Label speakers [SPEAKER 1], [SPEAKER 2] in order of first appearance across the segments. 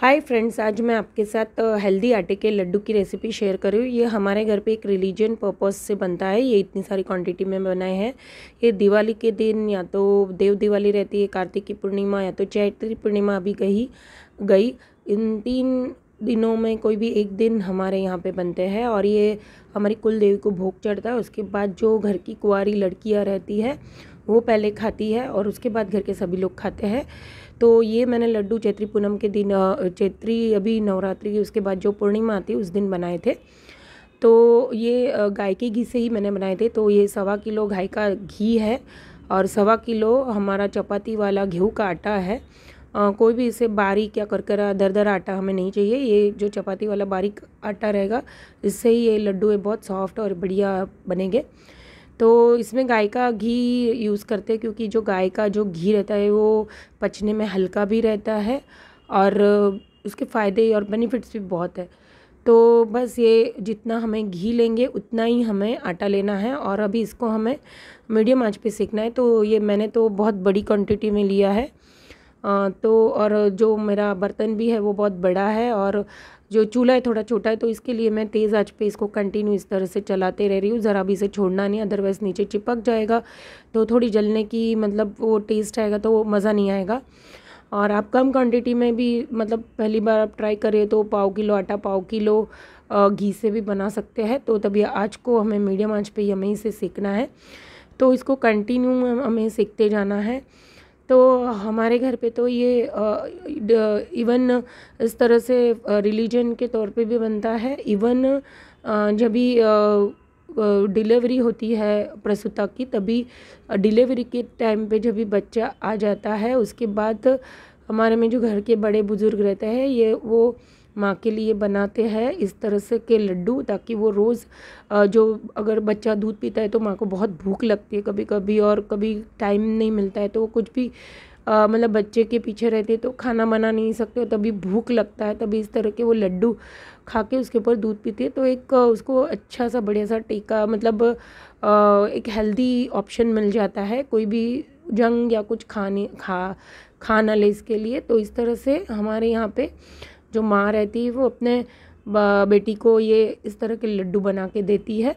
[SPEAKER 1] hi friends आज मैं आपके साथ हेल्दी आटे के लड्डू की रेसिपी शेयर कर रही हूँ ये हमारे घर पे एक रिलीजन पर्पस से बनता है ये इतनी सारी क्वांटिटी में बनाए हैं ये दिवाली के दिन या तो देव दिवाली रहती है कार्तिक की पूर्णिमा या तो चैत्री पूर्णिमा अभी गई गई इन तीन दिनों में कोई भी एक दिन हमारे यहाँ पे बनते हैं और ये हमारी कुल देवी को भोग चढ़ता है उसके बाद जो घर की कुंवारी लड़कियाँ रहती है वो पहले खाती है और उसके बाद घर के सभी लोग खाते हैं तो ये मैंने लड्डू चैत्री पूनम के दिन चैत्री अभी नवरात्रि के उसके बाद जो पूर्णिमा आती है उस दिन बनाए थे तो ये गाय के घी से ही मैंने बनाए थे तो ये सवा किलो गाय का घी है और सवा किलो हमारा चपाती वाला घेहूँ का आटा है आ, कोई भी इसे बारीक या करकरा दर दर आटा हमें नहीं चाहिए ये जो चपाती वाला बारीक आटा रहेगा इससे ही ये लड्डू बहुत सॉफ्ट और बढ़िया बनेंगे तो इसमें गाय का घी यूज़ करते हैं क्योंकि जो गाय का जो घी रहता है वो पचने में हल्का भी रहता है और उसके फ़ायदे और बेनिफिट्स भी बहुत है तो बस ये जितना हमें घी लेंगे उतना ही हमें आटा लेना है और अभी इसको हमें मीडियम आंच पे सेकना है तो ये मैंने तो बहुत बड़ी क्वांटिटी में लिया है तो और जो मेरा बर्तन भी है वो बहुत बड़ा है और जो चूल्हा है थोड़ा छोटा है तो इसके लिए मैं तेज़ आँच पे इसको कंटिन्यू इस तरह से चलाते रह रही हूँ ज़रा भी इसे छोड़ना नहीं अदरवाइज़ नीचे चिपक जाएगा तो थोड़ी जलने की मतलब वो टेस्ट आएगा तो वो मज़ा नहीं आएगा और आप कम क्वांटिटी में भी मतलब पहली बार आप ट्राई करें तो पाव किलो आटा पाव किलो घी से भी बना सकते हैं तो तभी आज को हमें मीडियम आँच पर ही हमें इसे सेकना है तो इसको कंटिन्यू हमें सेकते जाना है तो हमारे घर पे तो ये इवन इस तरह से रिलीजन के तौर पे भी बनता है इवन जब भी डिलीवरी होती है प्रसूता की तभी डिलीवरी के टाइम पे जब भी बच्चा आ जाता है उसके बाद हमारे में जो घर के बड़े बुज़ुर्ग रहते हैं ये वो माँ के लिए बनाते हैं इस तरह से के लड्डू ताकि वो रोज़ जो अगर बच्चा दूध पीता है तो माँ को बहुत भूख लगती है कभी कभी और कभी टाइम नहीं मिलता है तो वो कुछ भी मतलब बच्चे के पीछे रहते तो खाना बना नहीं सकते तभी भूख लगता है तभी इस तरह के वो लड्डू खा के उसके ऊपर दूध पीते हैं तो एक उसको अच्छा सा बढ़िया सा टीका मतलब एक हेल्दी ऑप्शन मिल जाता है कोई भी जंग या कुछ खाने खा खाना ले इसके लिए तो इस तरह से हमारे यहाँ पे जो माँ रहती है वो अपने बेटी को ये इस तरह के लड्डू बना के देती है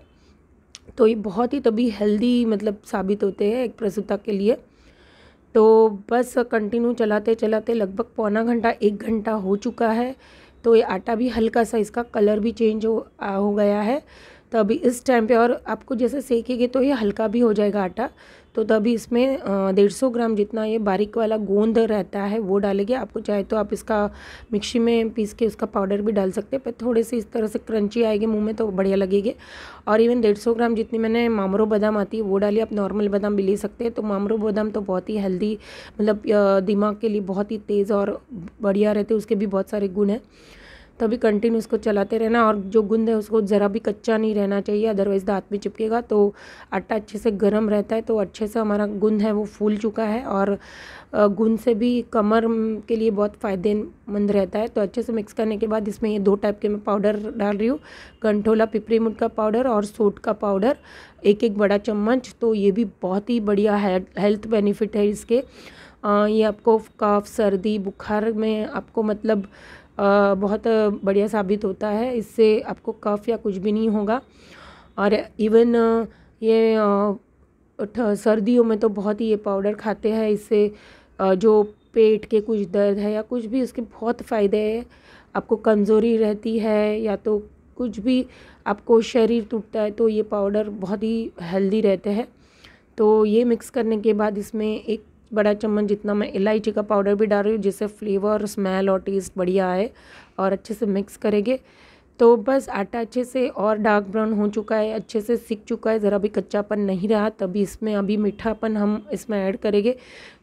[SPEAKER 1] तो ये बहुत ही तभी हेल्दी मतलब साबित होते हैं एक प्रसूता के लिए तो बस कंटिन्यू चलाते चलाते लगभग पौना घंटा एक घंटा हो चुका है तो ये आटा भी हल्का सा इसका कलर भी चेंज हो आ, हो गया है तो अभी इस टाइम पे और आपको जैसे सेकेंगे तो ये हल्का भी हो जाएगा आटा तो तभी इसमें डेढ़ सौ ग्राम जितना ये बारीक वाला गोंद रहता है वो डालेंगे आपको चाहे तो आप इसका मिक्सी में पीस के उसका पाउडर भी डाल सकते हैं पर थोड़े से इस तरह से क्रंची आएगी मुंह में तो बढ़िया लगेगी और इवन डेढ़ सौ ग्राम जितनी मैंने मामरो बादाम आती है वो डाली आप नॉर्मल बादाम भी ले सकते हैं तो मामरो बादाम तो बहुत ही हेल्दी मतलब दिमाग के लिए बहुत ही तेज़ और बढ़िया रहते उसके भी बहुत सारे गुण हैं तभी कंटिन्यू इसको चलाते रहना और जो गुंद है उसको ज़रा भी कच्चा नहीं रहना चाहिए अदरवाइज़ दांत में चिपकेगा तो आटा अच्छे से गर्म रहता है तो अच्छे से हमारा गुंद है वो फूल चुका है और गुंद से भी कमर के लिए बहुत फ़ायदेमंद रहता है तो अच्छे से मिक्स करने के बाद इसमें ये दो टाइप के मैं पाउडर डाल रही हूँ कंठोला पिपरी मुट का पाउडर और सोट का पाउडर एक एक बड़ा चम्मच तो ये भी बहुत ही बढ़िया हेल्थ बेनिफिट है इसके आ, ये आपको काफ सर्दी बुखार में आपको मतलब बहुत बढ़िया साबित होता है इससे आपको कफ या कुछ भी नहीं होगा और इवन ये सर्दियों में तो बहुत ही ये पाउडर खाते हैं इससे जो पेट के कुछ दर्द है या कुछ भी उसके बहुत फ़ायदे हैं आपको कमज़ोरी रहती है या तो कुछ भी आपको शरीर टूटता है तो ये पाउडर बहुत ही हेल्दी रहते हैं तो ये मिक्स करने के बाद इसमें एक बड़ा चम्मच जितना मैं इलायची का पाउडर भी डाल रही हूँ जिससे फ्लेवर स्मेल और टेस्ट बढ़िया आए और अच्छे से मिक्स करेंगे तो बस आटा अच्छे से और डार्क ब्राउन हो चुका है अच्छे से सीख चुका है ज़रा भी कच्चापन नहीं रहा तभी इसमें अभी मीठापन हम इसमें ऐड करेंगे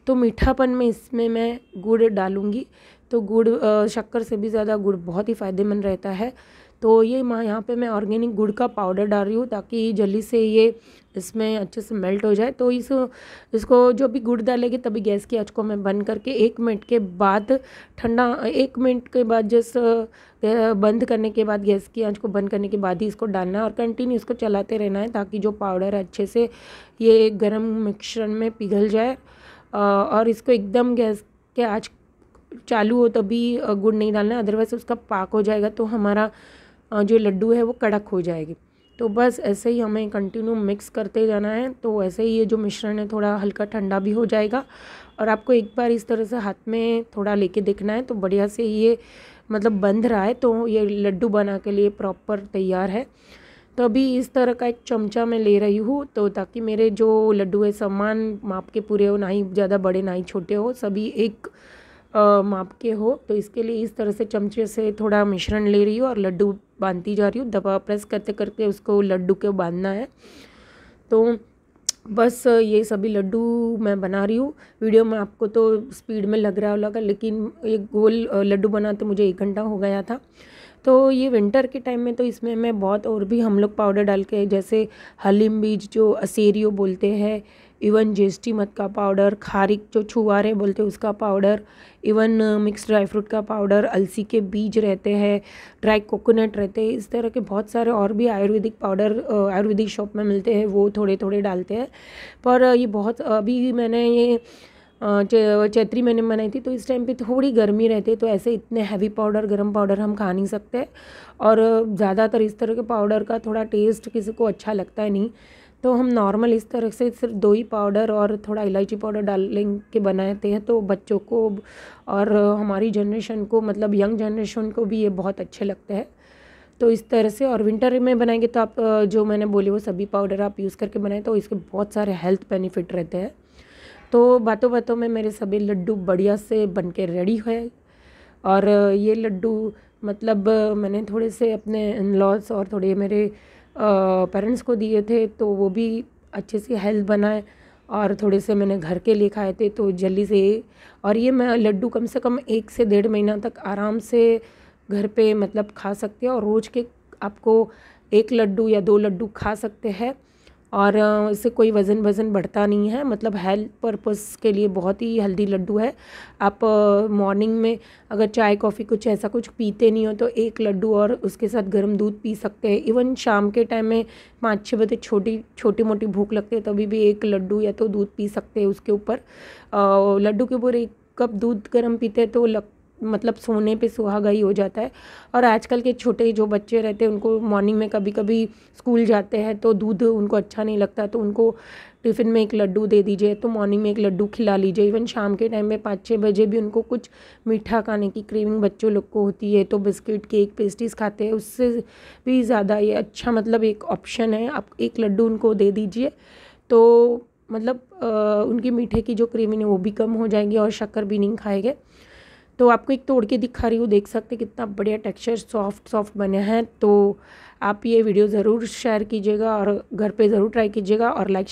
[SPEAKER 1] तो मीठापन में इसमें मैं गुड़ डालूँगी तो गुड़ शक्कर से भी ज़्यादा गुड़ बहुत ही फ़ायदेमंद रहता है तो ये माँ यहाँ पे मैं ऑर्गेनिक गुड़ का पाउडर डाल रही हूँ ताकि जल्दी से ये इसमें अच्छे से मेल्ट हो जाए तो इस इसको जो भी गुड़ डालेगी तभी गैस की आँच को मैं बंद करके एक मिनट के बाद ठंडा एक मिनट के बाद जिस बंद करने के बाद गैस की आँच को बंद करने के बाद ही इसको डालना है और कंटिन्यू इसको चलाते रहना है ताकि जो पाउडर अच्छे से ये गर्म मिक्सर में पिघल जाए और इसको एकदम गैस के आँच चालू हो तभी गुड़ नहीं डालना अदरवाइज़ उसका पाक हो जाएगा तो हमारा जो लड्डू है वो कड़क हो जाएगी तो बस ऐसे ही हमें कंटिन्यू मिक्स करते जाना है तो ऐसे ही ये जो मिश्रण है थोड़ा हल्का ठंडा भी हो जाएगा और आपको एक बार इस तरह से हाथ में थोड़ा लेके देखना है तो बढ़िया से ये मतलब बंध रहा है तो ये लड्डू बना के लिए प्रॉपर तैयार है तो अभी इस तरह का एक चमचा मैं ले रही हूँ तो ताकि मेरे जो लड्डू है समान माप के पूरे हो ना ही ज़्यादा बड़े ना ही छोटे हो सभी एक माप के हो तो इसके लिए इस तरह से चमचे से थोड़ा मिश्रण ले रही हूँ और लड्डू बांधती जा रही हूँ दबा प्रेस करते करके उसको लड्डू के बांधना है तो बस ये सभी लड्डू मैं बना रही हूँ वीडियो में आपको तो स्पीड में लग रहा होगा लेकिन एक गोल लड्डू बनाते मुझे एक घंटा हो गया था तो ये विंटर के टाइम में तो इसमें मैं बहुत और भी हम लोग पाउडर डाल के जैसे हलीम बीज जो असेरियो बोलते हैं इवन जेस्टी मत का पाउडर खारिक जो छुआरे बोलते हैं उसका powder even mix dry fruit का पाउडर अलसी के बीज रहते हैं ड्राई कोकोनट रहते हैं इस तरह के बहुत सारे और भी आयुर्वेदिक पाउडर uh, आयुर्वेदिक शॉप में मिलते हैं वो थोड़े थोड़े डालते हैं पर uh, ये बहुत अभी मैंने ये चैत्री चैत्री मैंने बनाई थी तो इस टाइम पे थोड़ी गर्मी रहती है तो ऐसे इतने हैवी पाउडर गर्म पाउडर हम खा नहीं सकते और ज़्यादातर इस तरह के पाउडर का थोड़ा टेस्ट किसी को अच्छा लगता है नहीं तो हम नॉर्मल इस तरह से सिर्फ दो ही पाउडर और थोड़ा इलायची पाउडर डाल के बनाते हैं तो बच्चों को और हमारी जनरेशन को मतलब यंग जनरेशन को भी ये बहुत अच्छे लगते हैं तो इस तरह से और विंटर में बनाएंगे तो आप जो मैंने बोले वो सभी पाउडर आप यूज़ करके बनाएं तो इसके बहुत सारे हेल्थ बेनिफिट रहते हैं तो बातों बातों में मेरे सभी लड्डू बढ़िया से बन के रेडी हुए और ये लड्डू मतलब मैंने थोड़े से अपने इन लॉज और थोड़े मेरे पेरेंट्स को दिए थे तो वो भी अच्छे से हेल्थ बनाए और थोड़े से मैंने घर के लिए खाए थे तो जल्दी से और ये मैं लड्डू कम से कम एक से डेढ़ महीना तक आराम से घर पे मतलब खा सकते हैं और रोज़ के आपको एक लड्डू या दो लड्डू खा सकते हैं और इससे कोई वज़न वज़न बढ़ता नहीं है मतलब हेल्थ पर्पस के लिए बहुत ही हेल्दी लड्डू है आप मॉर्निंग में अगर चाय कॉफ़ी कुछ ऐसा कुछ पीते नहीं हो तो एक लड्डू और उसके साथ गर्म दूध पी सकते हैं इवन शाम के टाइम में पाँच छः बजे छोटी छोटी मोटी भूख लगती है तभी भी एक लड्डू या तो दूध पी सकते हैं उसके ऊपर लड्डू के ऊपर एक कप दूध गर्म पीते हैं तो लग मतलब सोने पे सुहागा ही हो जाता है और आजकल के छोटे जो बच्चे रहते हैं उनको मॉर्निंग में कभी कभी स्कूल जाते हैं तो दूध उनको अच्छा नहीं लगता तो उनको टिफ़िन में एक लड्डू दे दीजिए तो मॉर्निंग में एक लड्डू खिला लीजिए इवन शाम के टाइम में पाँच छः बजे भी उनको कुछ मीठा खाने की क्रेविंग बच्चों लोग को होती है तो बिस्किट केक पेस्ट्रीज खाते हैं उससे भी ज़्यादा ये अच्छा मतलब एक ऑप्शन है आप एक लड्डू उनको दे दीजिए तो मतलब आ, उनकी मीठे की जो क्रीविंग है वो भी कम हो जाएगी और शक्कर भी नहीं खाएंगे तो आपको एक तोड़ के दिखा रही हूँ देख सकते कितना बढ़िया टेक्सचर सॉफ्ट सॉफ्ट बने हैं तो आप ये वीडियो ज़रूर शेयर कीजिएगा और घर पे ज़रूर ट्राई कीजिएगा और लाइक